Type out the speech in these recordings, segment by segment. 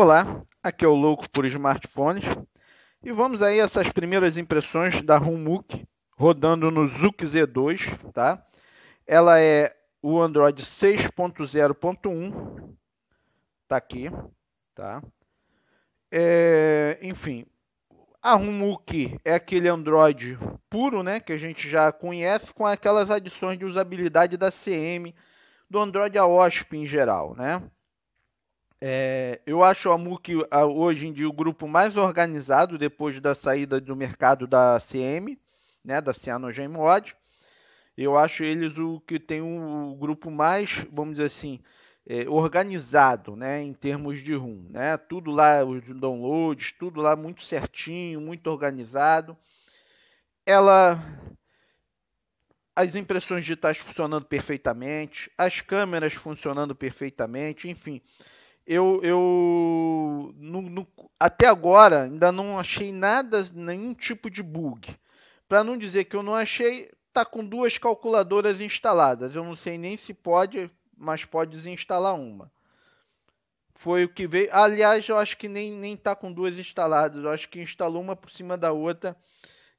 Olá, aqui é o Louco por Smartphones e vamos aí essas primeiras impressões da Rumuk rodando no Zuc Z2, tá? Ela é o Android 6.0.1, tá aqui, tá? É, enfim, a Rumuk é aquele Android puro, né, que a gente já conhece com aquelas adições de usabilidade da CM do Android a OSP em geral, né? É, eu acho a MUC hoje em dia o grupo mais organizado depois da saída do mercado da CM, né, da mod Eu acho eles o que tem o grupo mais, vamos dizer assim, é, organizado, né, em termos de rum, né? Tudo lá os downloads, tudo lá muito certinho, muito organizado. Ela as impressões digitais funcionando perfeitamente, as câmeras funcionando perfeitamente, enfim eu, eu até agora ainda não achei nada, nenhum tipo de bug. Para não dizer que eu não achei, tá com duas calculadoras instaladas. Eu não sei nem se pode, mas pode desinstalar uma. Foi o que veio. Aliás, eu acho que nem, nem tá com duas instaladas. Eu acho que instalou uma por cima da outra.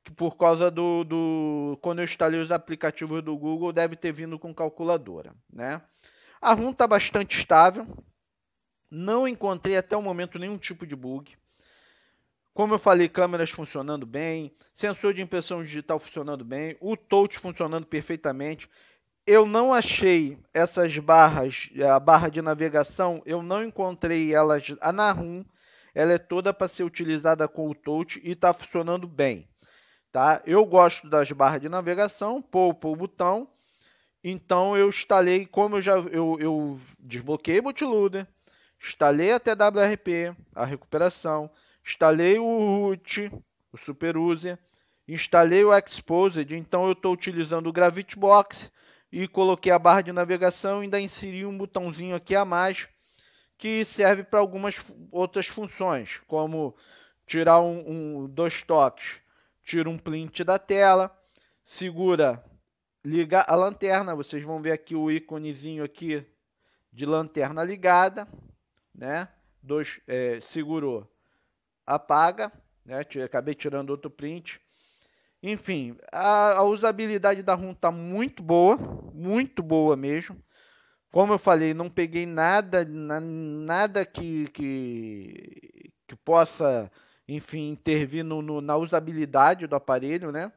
Que por causa do, do. Quando eu instalei os aplicativos do Google, deve ter vindo com calculadora. Né? A RUM está bastante estável não encontrei até o momento nenhum tipo de bug. Como eu falei, câmeras funcionando bem, sensor de impressão digital funcionando bem, o touch funcionando perfeitamente. Eu não achei essas barras, eh, a barra de navegação, eu não encontrei elas. A Nahum, ela é toda para ser utilizada com o touch e está funcionando bem. Tá? Eu gosto das barras de navegação, poupo o botão. Então eu instalei, como eu já eu, eu desbloqueei o bootloader, instalei a TWRP, a recuperação, instalei o root, o SuperUser, instalei o Exposed, então eu estou utilizando o GravitBox e coloquei a barra de navegação e ainda inseri um botãozinho aqui a mais que serve para algumas outras funções, como tirar um, um, dois toques, tira um print da tela, segura, liga a lanterna, vocês vão ver aqui o íconezinho aqui de lanterna ligada, né? Dois, é, segurou, apaga, né? Acabei tirando outro print. Enfim, a, a usabilidade da ROM tá muito boa, muito boa mesmo. Como eu falei, não peguei nada, na, nada que, que, que possa, enfim, intervir no, no, na usabilidade do aparelho, né?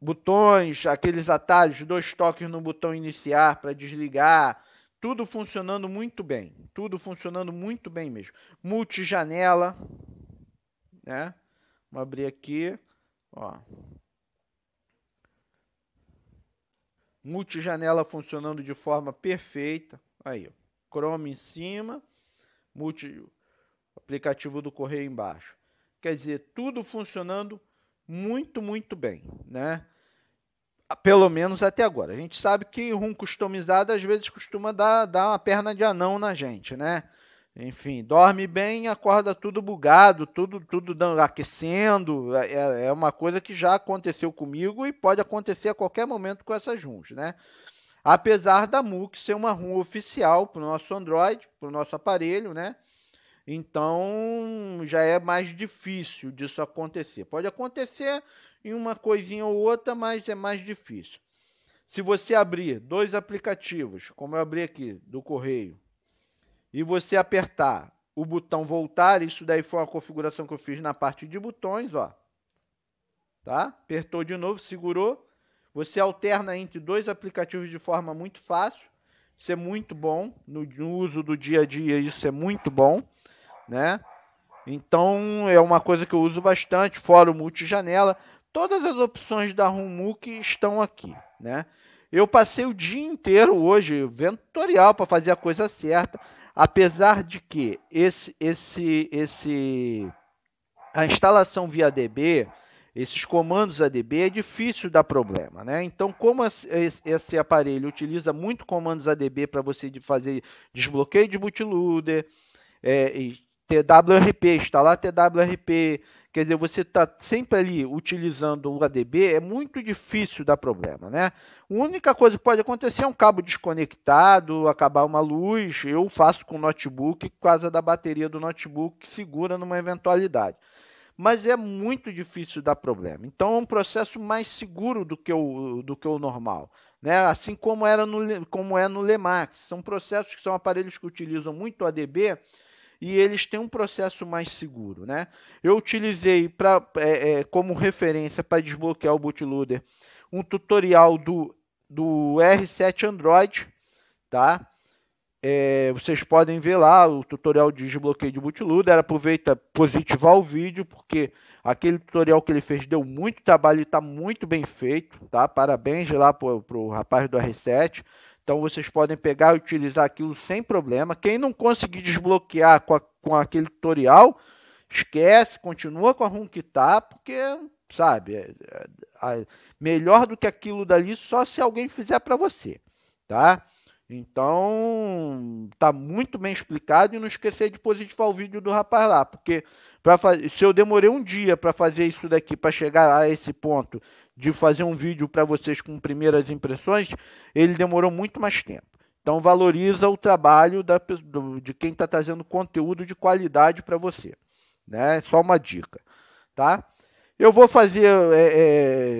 Botões, aqueles atalhos, dois toques no botão iniciar para desligar, tudo funcionando muito bem. Tudo funcionando muito bem mesmo. Multijanela. Né? Vou abrir aqui. Ó. Multijanela funcionando de forma perfeita. Aí, ó. Chrome em cima, multi, aplicativo do correio embaixo. Quer dizer, tudo funcionando muito, muito bem, né? pelo menos até agora. A gente sabe que rum customizado às vezes costuma dar, dar uma perna de anão na gente, né? Enfim, dorme bem, acorda tudo bugado, tudo tudo aquecendo. É, é, é uma coisa que já aconteceu comigo e pode acontecer a qualquer momento com essas runs, né? Apesar da MUC ser uma RUM oficial para o nosso Android, para o nosso aparelho, né? Então já é mais difícil disso acontecer. Pode acontecer em uma coisinha ou outra, mas é mais difícil. Se você abrir dois aplicativos, como eu abri aqui, do correio, e você apertar o botão voltar, isso daí foi uma configuração que eu fiz na parte de botões, ó. Tá? Apertou de novo, segurou. Você alterna entre dois aplicativos de forma muito fácil. Isso é muito bom no, no uso do dia a dia, isso é muito bom, né? Então é uma coisa que eu uso bastante, fora o multijanela. Todas as opções da Rumuk estão aqui, né? Eu passei o dia inteiro hoje vendo tutorial para fazer a coisa certa, apesar de que esse esse esse a instalação via ADB, esses comandos ADB é difícil dar problema, né? Então, como esse aparelho utiliza muito comandos ADB para você fazer desbloqueio de bootloader, é, TWRP, instalar TWRP, Quer dizer, você está sempre ali utilizando o ADB, é muito difícil dar problema, né? A única coisa que pode acontecer é um cabo desconectado, acabar uma luz. Eu faço com o notebook por causa da bateria do notebook que segura numa eventualidade. Mas é muito difícil dar problema. Então é um processo mais seguro do que o, do que o normal. Né? Assim como, era no, como é no Lemax. São processos que são aparelhos que utilizam muito ADB e eles têm um processo mais seguro, né? Eu utilizei pra, é, é, como referência para desbloquear o bootloader um tutorial do, do R7 Android, tá? É, vocês podem ver lá o tutorial de desbloqueio de bootloader. Aproveita positivar o vídeo, porque aquele tutorial que ele fez deu muito trabalho e está muito bem feito. Tá? Parabéns lá para o rapaz do R7. Então vocês podem pegar e utilizar aquilo sem problema. Quem não conseguir desbloquear com, a, com aquele tutorial, esquece, continua com a ROM que tá, porque, sabe, é, é, é, melhor do que aquilo dali só se alguém fizer para você, tá? Então, tá muito bem explicado e não esquecer de positivar o vídeo do rapaz lá, porque para se eu demorei um dia para fazer isso daqui, para chegar a esse ponto de fazer um vídeo para vocês com primeiras impressões, ele demorou muito mais tempo. Então, valoriza o trabalho da, do, de quem está trazendo conteúdo de qualidade para você, né? Só uma dica, tá? Eu vou fazer é,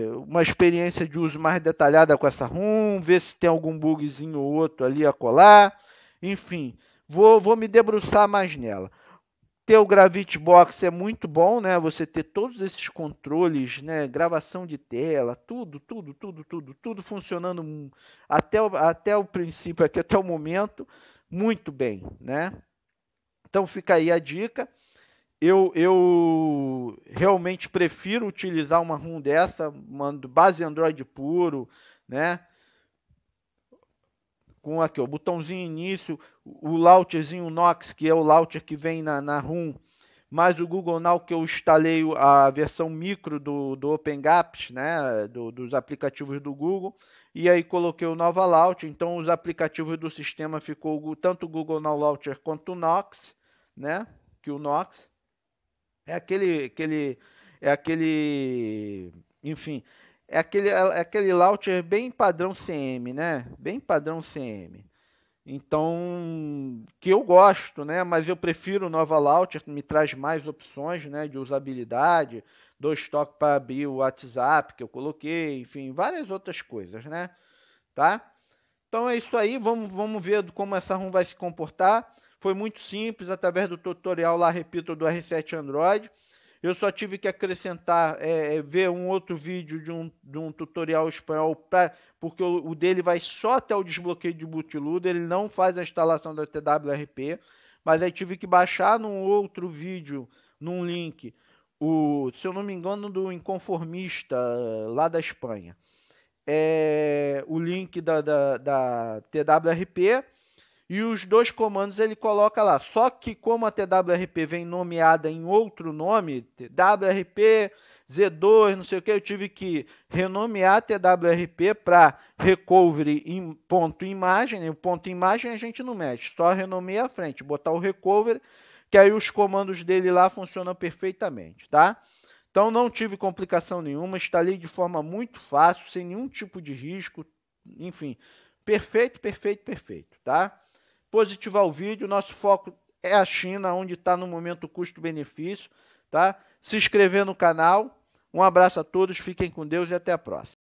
é, uma experiência de uso mais detalhada com essa ROM, ver se tem algum bugzinho ou outro ali a colar. Enfim, vou, vou me debruçar mais nela. Ter o Gravity Box é muito bom, né? Você ter todos esses controles, né? Gravação de tela, tudo, tudo, tudo, tudo, tudo funcionando até, o, até o princípio aqui, até o momento, muito bem, né? Então fica aí a dica eu, eu realmente prefiro utilizar uma ROM dessa, mando base Android puro, né? Com aqui, o botãozinho início, o launcherzinho Nox, que é o launcher que vem na, na ROM, mais o Google Now que eu instalei a versão micro do, do OpenGaps, né? Do, dos aplicativos do Google e aí coloquei o Nova Launcher. Então, os aplicativos do sistema ficou tanto o Google Now Launcher quanto o Nox, né? Que o Nox. É aquele, aquele, é aquele, enfim, é aquele, é, é aquele launcher bem padrão CM, né? Bem padrão CM. Então, que eu gosto, né? Mas eu prefiro Nova Launcher, que me traz mais opções, né? De usabilidade, dois toques para abrir o WhatsApp que eu coloquei, enfim, várias outras coisas, né? Tá? Então é isso aí, vamos, vamos ver como essa ROM vai se comportar. Foi muito simples, através do tutorial lá, repito, do R7 Android. Eu só tive que acrescentar, é, é, ver um outro vídeo de um, de um tutorial espanhol, pra, porque o, o, dele vai só até o desbloqueio de bootloader, ele não faz a instalação da TWRP, mas aí tive que baixar num outro vídeo, num link, o, se eu não me engano, do Inconformista, lá da Espanha, é, o link da, da, da TWRP, e os dois comandos ele coloca lá. Só que como a TWRP vem nomeada em outro nome, TWRP Z2, não sei o que, eu tive que renomear a TWRP para recovery em ponto imagem. Né? O ponto imagem a gente não mexe, só renomeia a frente, botar o recovery, que aí os comandos dele lá funcionam perfeitamente, tá? Então não tive complicação nenhuma, instalei de forma muito fácil, sem nenhum tipo de risco, enfim, perfeito, perfeito, perfeito, tá? positivar o vídeo. Nosso foco é a China, onde está no momento o custo-benefício. Tá? Se inscrever no canal. Um abraço a todos, fiquem com Deus e até a próxima.